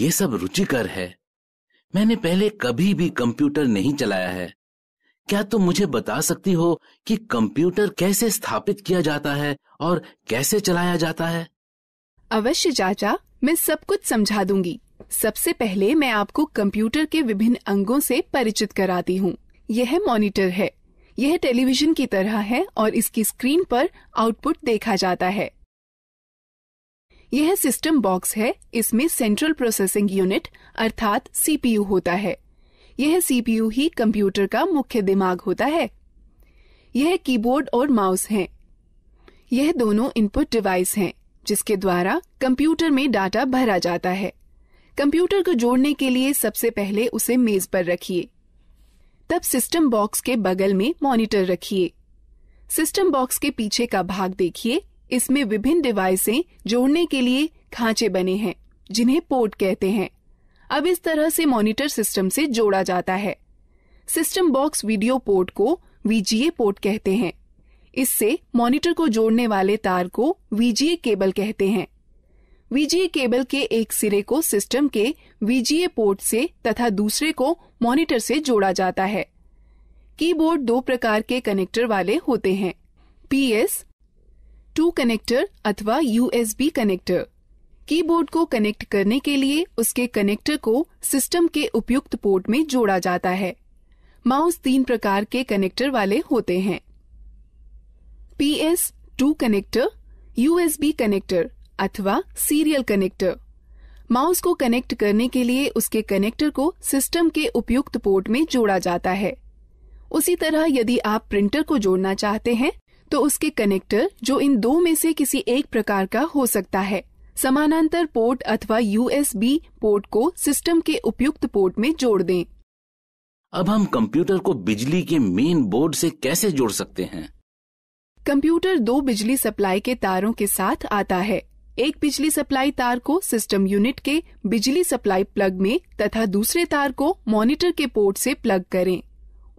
ये सब रुचिकर है मैंने पहले कभी भी कंप्यूटर नहीं चलाया है क्या तुम मुझे बता सकती हो कि कंप्यूटर कैसे स्थापित किया जाता है और कैसे चलाया जाता है अवश्य चाचा मैं सब कुछ समझा दूंगी सबसे पहले मैं आपको कंप्यूटर के विभिन्न अंगों से परिचित कराती हूँ यह मॉनिटर है यह टेलीविजन की तरह है और इसकी स्क्रीन पर आउटपुट देखा जाता है यह सिस्टम बॉक्स है इसमें सेंट्रल प्रोसेसिंग यूनिट अर्थात सीपीयू होता है यह सीपीयू ही कंप्यूटर का मुख्य दिमाग होता है यह कीबोर्ड और माउस है यह दोनों इनपुट डिवाइस हैं जिसके द्वारा कंप्यूटर में डाटा भरा जाता है कंप्यूटर को जोड़ने के लिए सबसे पहले उसे मेज पर रखिए तब सिस्टम बॉक्स के बगल में मॉनिटर रखिए सिस्टम बॉक्स के पीछे का भाग देखिए इसमें विभिन्न डिवाइसें जोड़ने के लिए खांचे बने हैं जिन्हें पोर्ट कहते हैं अब इस तरह से मॉनिटर सिस्टम से जोड़ा जाता है सिस्टम बॉक्स वीडियो पोर्ट को वीजीए पोर्ट कहते हैं इससे मॉनिटर को जोड़ने वाले तार को वीजीए केबल कहते हैं वीजीए केबल के एक सिरे को सिस्टम के वीजीए पोर्ट से तथा दूसरे को मॉनिटर से जोड़ा जाता है कीबोर्ड दो प्रकार के कनेक्टर वाले होते हैं पीएस टू कनेक्टर अथवा यूएसबी कनेक्टर कीबोर्ड को कनेक्ट करने के लिए उसके कनेक्टर को सिस्टम के उपयुक्त पोर्ट में जोड़ा जाता है माउस तीन प्रकार के कनेक्टर वाले होते हैं P S two connector USB connector अथवा सीरियल कनेक्टर माउस को कनेक्ट करने के लिए उसके कनेक्टर को सिस्टम के उपयुक्त पोर्ट में जोड़ा जाता है उसी तरह यदि आप प्रिंटर को जोड़ना चाहते हैं तो उसके कनेक्टर जो इन दो में से किसी एक प्रकार का हो सकता है समानांतर पोर्ट अथवा यूएसबी पोर्ट को सिस्टम के उपयुक्त पोर्ट में जोड़ दें अब हम कंप्यूटर को बिजली के मेन बोर्ड से कैसे जोड़ सकते हैं कंप्यूटर दो बिजली सप्लाई के तारों के साथ आता है एक बिजली सप्लाई तार को सिस्टम यूनिट के बिजली सप्लाई प्लग में तथा दूसरे तार को मॉनिटर के पोर्ट से प्लग करें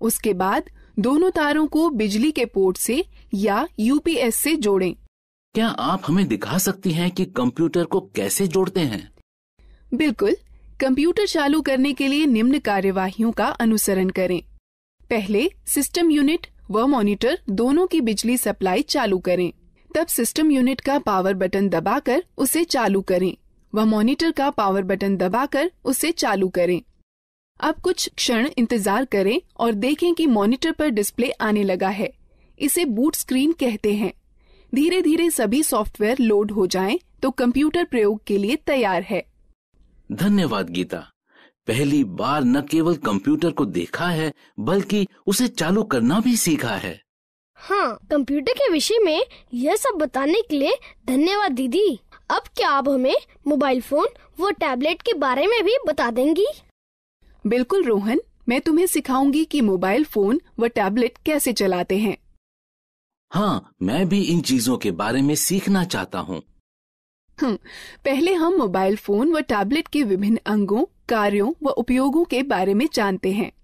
उसके बाद दोनों तारों को बिजली के पोर्ट से या यूपीएस से जोड़ें। क्या आप हमें दिखा सकती हैं कि कंप्यूटर को कैसे जोड़ते हैं बिल्कुल कंप्यूटर चालू करने के लिए निम्न कार्यवाहियों का अनुसरण करें पहले सिस्टम यूनिट व मॉनिटर दोनों की बिजली सप्लाई चालू करें तब सिस्टम यूनिट का पावर बटन दबाकर उसे चालू करें व मॉनिटर का पावर बटन दबाकर उसे चालू करें अब कुछ क्षण इंतजार करें और देखें कि मॉनिटर पर डिस्प्ले आने लगा है इसे बूट स्क्रीन कहते हैं धीरे धीरे सभी सॉफ्टवेयर लोड हो जाएं तो कंप्यूटर प्रयोग के लिए तैयार है धन्यवाद गीता पहली बार न केवल कंप्यूटर को देखा है बल्कि उसे चालू करना भी सीखा है हाँ कंप्यूटर के विषय में यह सब बताने के लिए धन्यवाद दीदी अब क्या आप हमें मोबाइल फोन व टैबलेट के बारे में भी बता देंगी बिल्कुल रोहन मैं तुम्हें सिखाऊंगी कि मोबाइल फोन व टैबलेट कैसे चलाते हैं हाँ मैं भी इन चीजों के बारे में सीखना चाहता हूँ हम्म, पहले हम मोबाइल फोन व टैबलेट के विभिन्न अंगों कार्यों व उपयोगों के बारे में जानते हैं